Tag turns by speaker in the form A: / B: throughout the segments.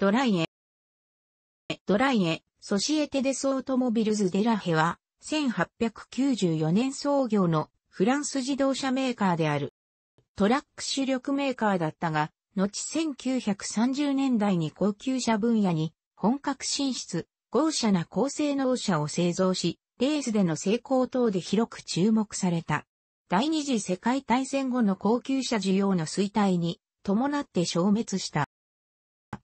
A: ドライエ。ドライエ、ソシエテデソートモビルズデラヘは、1894年創業のフランス自動車メーカーである。トラック主力メーカーだったが、後1930年代に高級車分野に本格進出、豪奢な高性能車を製造し、レースでの成功等で広く注目された。第二次世界大戦後の高級車需要の衰退に伴って消滅した。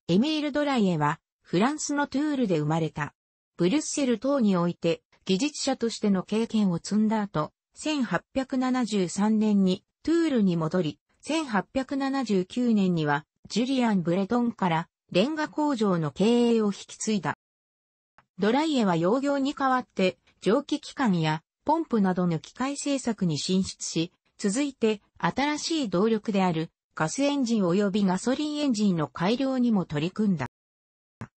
A: エミール・ドライエは、フランスのトゥールで生まれた。ブリュッセル等において、技術者としての経験を積んだ後、1873年にトゥールに戻り、1879年には、ジュリアン・ブレトンからレンガ工場の経営を引き継いだ。ドライエは洋業に代わって、蒸気機関やポンプなどの機械製作に進出し、続いて新しい動力であるガスエンジン及びガソリンエンジンの改良にも取り組んだ。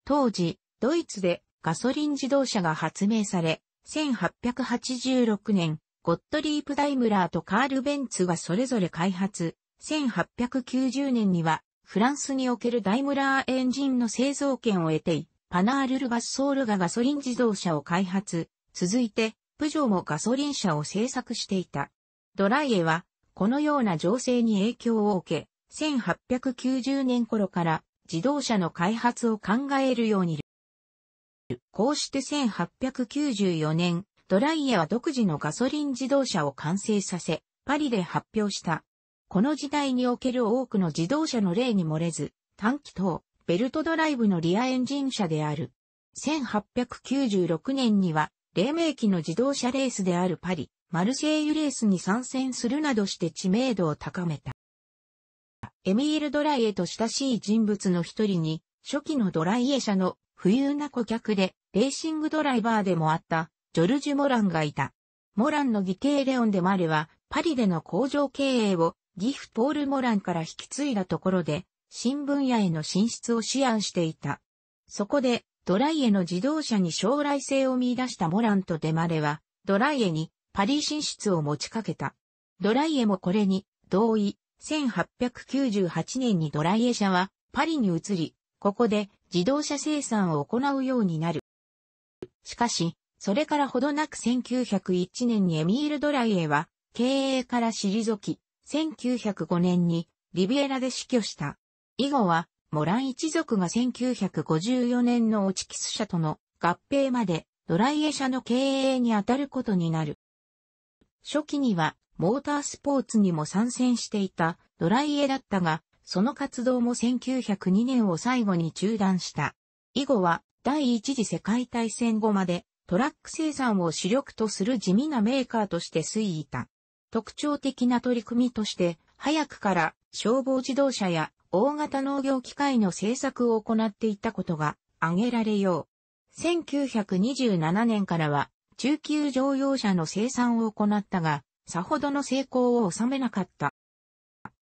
A: 当時、ドイツでガソリン自動車が発明され、1886年、ゴットリープ・ダイムラーとカール・ベンツがそれぞれ開発、1890年には、フランスにおけるダイムラーエンジンの製造権を得て、パナール・ル・バッソールがガソリン自動車を開発、続いて、プジョーもガソリン車を製作していた。ドライエは、このような情勢に影響を受け、1890年頃から自動車の開発を考えるように。こうして1894年、ドライヤは独自のガソリン自動車を完成させ、パリで発表した。この時代における多くの自動車の例に漏れず、短気等、ベルトドライブのリアエンジン車である。1896年には、黎明期の自動車レースであるパリ、マルシェイユレースに参戦するなどして知名度を高めた。エミール・ドライエと親しい人物の一人に、初期のドライエ社の富裕な顧客で、レーシングドライバーでもあった、ジョルジュ・モランがいた。モランの義兄レオン・デ・マレは、パリでの工場経営を、ギフ・ポール・モランから引き継いだところで、新分野への進出を思案していた。そこで、ドライエの自動車に将来性を見出したモランとデマレは、ドライエにパリ進出を持ちかけた。ドライエもこれに同意、1898年にドライエ社はパリに移り、ここで自動車生産を行うようになる。しかし、それからほどなく1901年にエミール・ドライエは経営から退き、1905年にリビエラで死去した。以後は、モラン一族が1954年のオチキス社との合併までドライエ社の経営に当たることになる。初期にはモータースポーツにも参戦していたドライエだったが、その活動も1902年を最後に中断した。以後は第一次世界大戦後までトラック生産を主力とする地味なメーカーとして推移た。特徴的な取り組みとして、早くから消防自動車や大型農業機械の製作を行っていたことが挙げられよう。1927年からは中級乗用車の生産を行ったが、さほどの成功を収めなかった。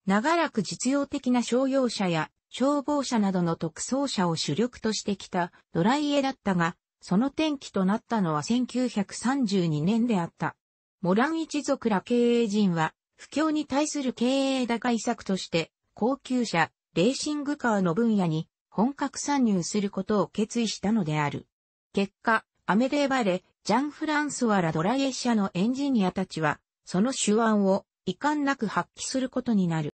A: 長らく実用的な商用車や消防車などの特装車を主力としてきたドライエだったが、その転機となったのは1932年であった。モラン一族ら経営陣は、不況に対する経営打開策として、高級車、レーシングカーの分野に本格参入することを決意したのである。結果、アメデーバレ、ジャン・フランソワ・ラ・ドラエ社のエンジニアたちは、その手腕を遺憾なく発揮することになる。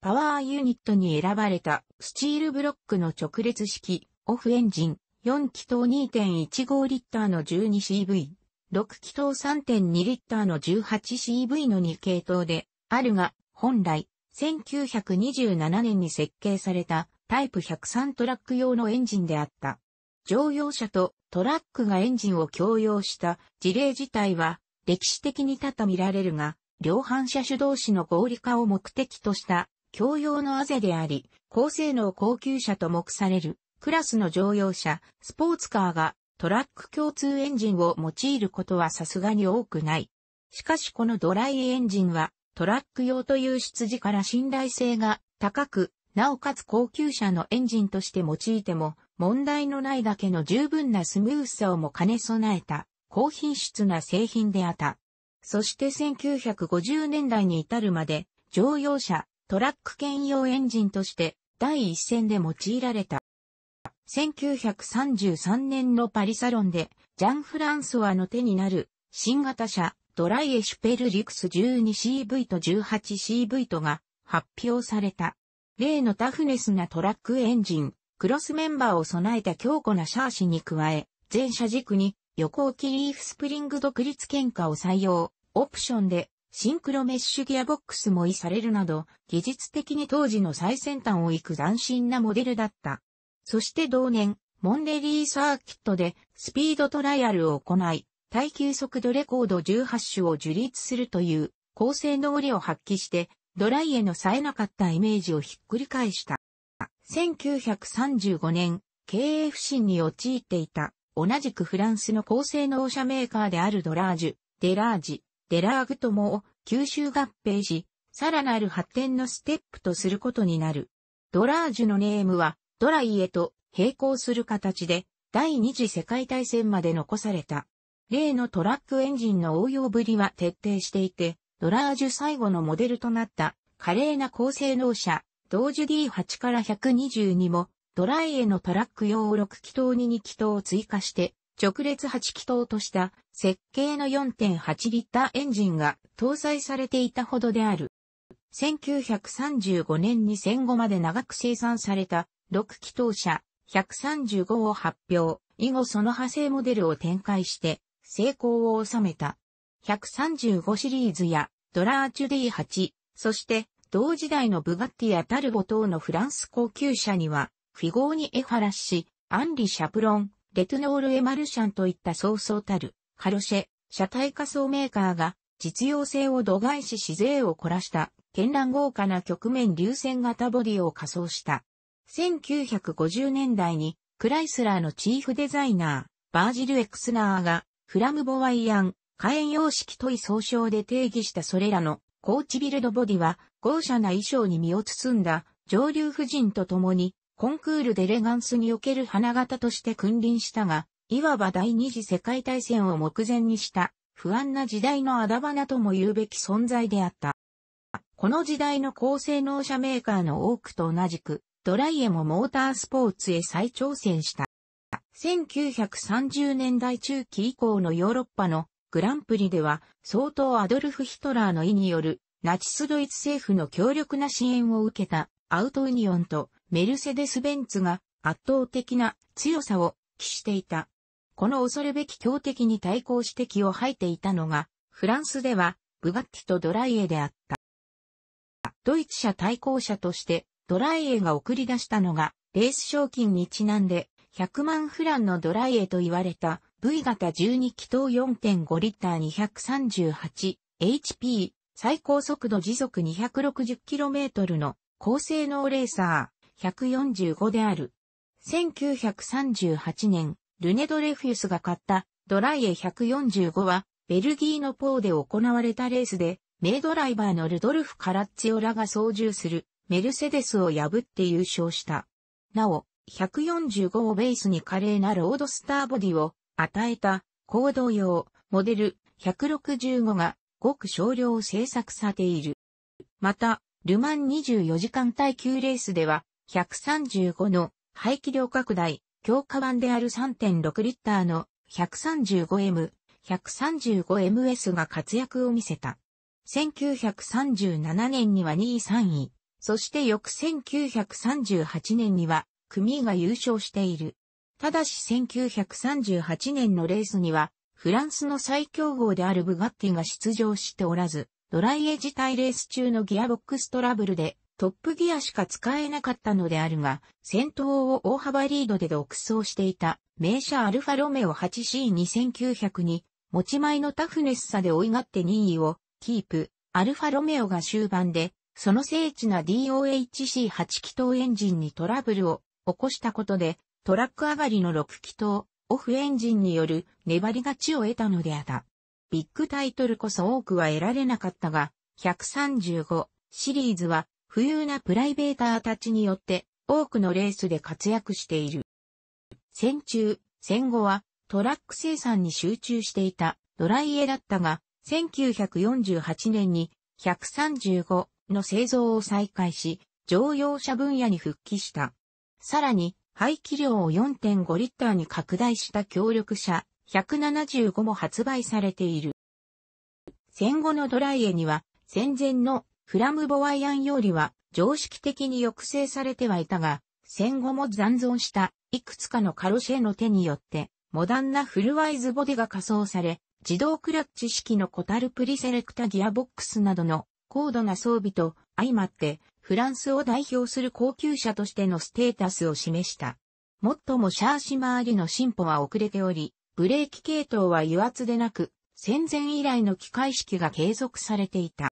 A: パワーユニットに選ばれたスチールブロックの直列式オフエンジン4気筒2.15リッターの 12CV、6気筒3.2リッターの 18CV の2系統であるが、本来1927年に設計されたタイプ103トラック用のエンジンであった。乗用車とトラックがエンジンを共用した事例自体は歴史的に多々見られるが、量販車主同士の合理化を目的とした共用のあぜであり、高性能高級車と目されるクラスの乗用車、スポーツカーがトラック共通エンジンを用いることはさすがに多くない。しかしこのドライエンジンはトラック用という出自から信頼性が高く、なおかつ高級車のエンジンとして用いても問題のないだけの十分なスムースさをも兼ね備えた、高品質な製品であった。そして1950年代に至るまで、乗用車、トラック兼用エンジンとして第一線で用いられた。1933年のパリサロンで、ジャン・フランソワの手になる新型車ドライエシュペルリクス 12CV と 18CV とが発表された。例のタフネスなトラックエンジン、クロスメンバーを備えた強固なシャーシに加え、全車軸に横置きリーフスプリング独立喧嘩を採用、オプションでシンクロメッシュギアボックスも意されるなど、技術的に当時の最先端を行く斬新なモデルだった。そして同年、モンレリーサーキットでスピードトライアルを行い、耐久速度レコード18種を樹立するという高性能力を発揮して、ドライへの冴えなかったイメージをひっくり返した。1935年、経営不振に陥っていた、同じくフランスの高性能車メーカーであるドラージュ、デラージ、デラーグともを吸収合併し、さらなる発展のステップとすることになる。ドラージュのネームは、ドライへと並行する形で、第二次世界大戦まで残された。例のトラックエンジンの応用ぶりは徹底していて、ドラージュ最後のモデルとなった、華麗な高性能車、同時 D8 から122も、ドライへのトラック用を6気筒に2気筒を追加して、直列8気筒とした設計の4.8リッターエンジンが搭載されていたほどである。1935年に戦後まで長く生産された6気筒車135を発表、以後その派生モデルを展開して成功を収めた。135シリーズやドラーチュ D8、そして同時代のブガッティやタルボ等のフランス高級車には、フィゴーニ・エファラッシ、アンリ・シャプロン、レトノール・エマルシャンといったそうそうたる、カロシェ、車体仮想メーカーが、実用性を度外視し税を凝らした、絢爛豪華な局面流線型ボディを仮装した。1950年代に、クライスラーのチーフデザイナー、バージル・エクスナーが、フラムボワイアン、火炎様式とい総称で定義したそれらのコーチビルドボディは豪奢な衣装に身を包んだ上流夫人と共にコンクールでレガンスにおける花形として君臨したが、いわば第二次世界大戦を目前にした不安な時代のあだ花とも言うべき存在であった。この時代の高性能車メーカーの多くと同じく、ドライエもモータースポーツへ再挑戦した。1930年代中期以降のヨーロッパのグランプリでは、総統アドルフ・ヒトラーの意による、ナチスドイツ政府の強力な支援を受けた、アウトユニオンとメルセデス・ベンツが圧倒的な強さを期していた。この恐るべき強敵に対抗して気を吐いていたのが、フランスでは、ブガッティとドライエであった。ドイツ車対抗車として、ドライエが送り出したのが、レース賞金にちなんで、100万フランのドライエと言われた、V 型12気筒4.5リッター 238HP 最高速度時速 260km の高性能レーサー145である。1938年、ルネドレフィウスが買ったドライエ145はベルギーのポーで行われたレースで名ドライバーのルドルフ・カラッツィオラが操縦するメルセデスを破って優勝した。なお、145をベースに華麗なロードスターボディを与えた行動用モデル165がごく少量制作されている。また、ルマン24時間耐久レースでは135の排気量拡大強化版である3.6リッターの 135M、135MS が活躍を見せた。1937年には2位3位、そして翌1938年には組が優勝している。ただし1938年のレースには、フランスの最強豪であるブガッティが出場しておらず、ドライエ自体レース中のギアボックストラブルでトップギアしか使えなかったのであるが、先頭を大幅リードで独走していた名車アルファロメオ 8C2900 に持ち前のタフネスさで追いがって2位をキープ、アルファロメオが終盤で、その精緻な DOHC8 気筒エンジンにトラブルを起こしたことで、トラック上がりの6気筒、オフエンジンによる粘り勝ちを得たのであった。ビッグタイトルこそ多くは得られなかったが、135シリーズは富裕なプライベーターたちによって多くのレースで活躍している。戦中、戦後はトラック生産に集中していたドライエだったが、1948年に135の製造を再開し、乗用車分野に復帰した。さらに、排気量を4.5リッターに拡大した強力車175も発売されている。戦後のドライエには戦前のフラムボワイアンよりは常識的に抑制されてはいたが、戦後も残存したいくつかのカロシェの手によってモダンなフルワイズボディが仮装され、自動クラッチ式のコタルプリセレクタギアボックスなどの高度な装備と相まってフランスを代表する高級車としてのステータスを示した。もっともシャーシ周りの進歩は遅れており、ブレーキ系統は油圧でなく、戦前以来の機械式が継続されていた。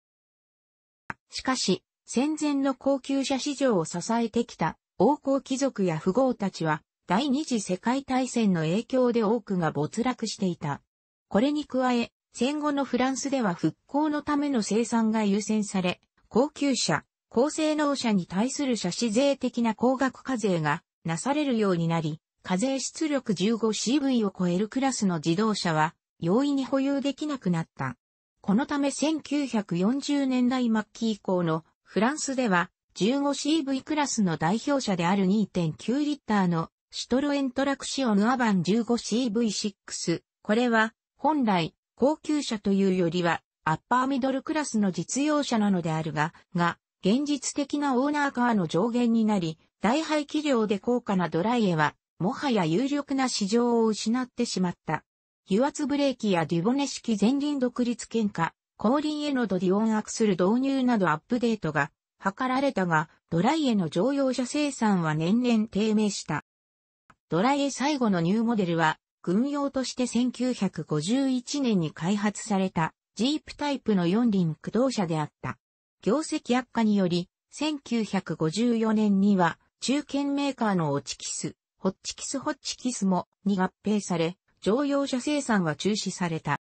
A: しかし、戦前の高級車市場を支えてきた王侯貴族や富豪たちは、第二次世界大戦の影響で多くが没落していた。これに加え、戦後のフランスでは復興のための生産が優先され、高級車、高性能車に対する車資税的な高額課税がなされるようになり、課税出力 15CV を超えるクラスの自動車は容易に保有できなくなった。このため1940年代末期以降のフランスでは 15CV クラスの代表車である2.9リッターのシトロエントラクシオヌアバン 15CV6。これは本来高級車というよりはアッパーミドルクラスの実用車なのであるが、が現実的なオーナーカーの上限になり、大廃気量で高価なドライエは、もはや有力な市場を失ってしまった。油圧ブレーキやデュボネ式前輪独立喧嘩、後輪へのドディオンアクスル導入などアップデートが図られたが、ドライエの乗用車生産は年々低迷した。ドライエ最後のニューモデルは、軍用として1951年に開発された、ジープタイプの4輪駆動車であった。業績悪化により、1954年には、中堅メーカーのオチキス、ホッチキスホッチキスもに合併され、乗用車生産は中止された。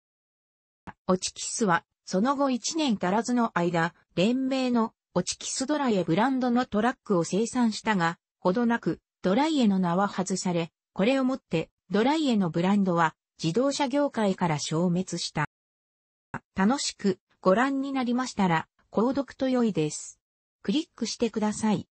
A: オチキスは、その後1年足らずの間、連名のオチキスドライエブランドのトラックを生産したが、ほどなく、ドライエの名は外され、これをもって、ドライエのブランドは、自動車業界から消滅した。楽しくご覧になりましたら、購読と良いです。クリックしてください。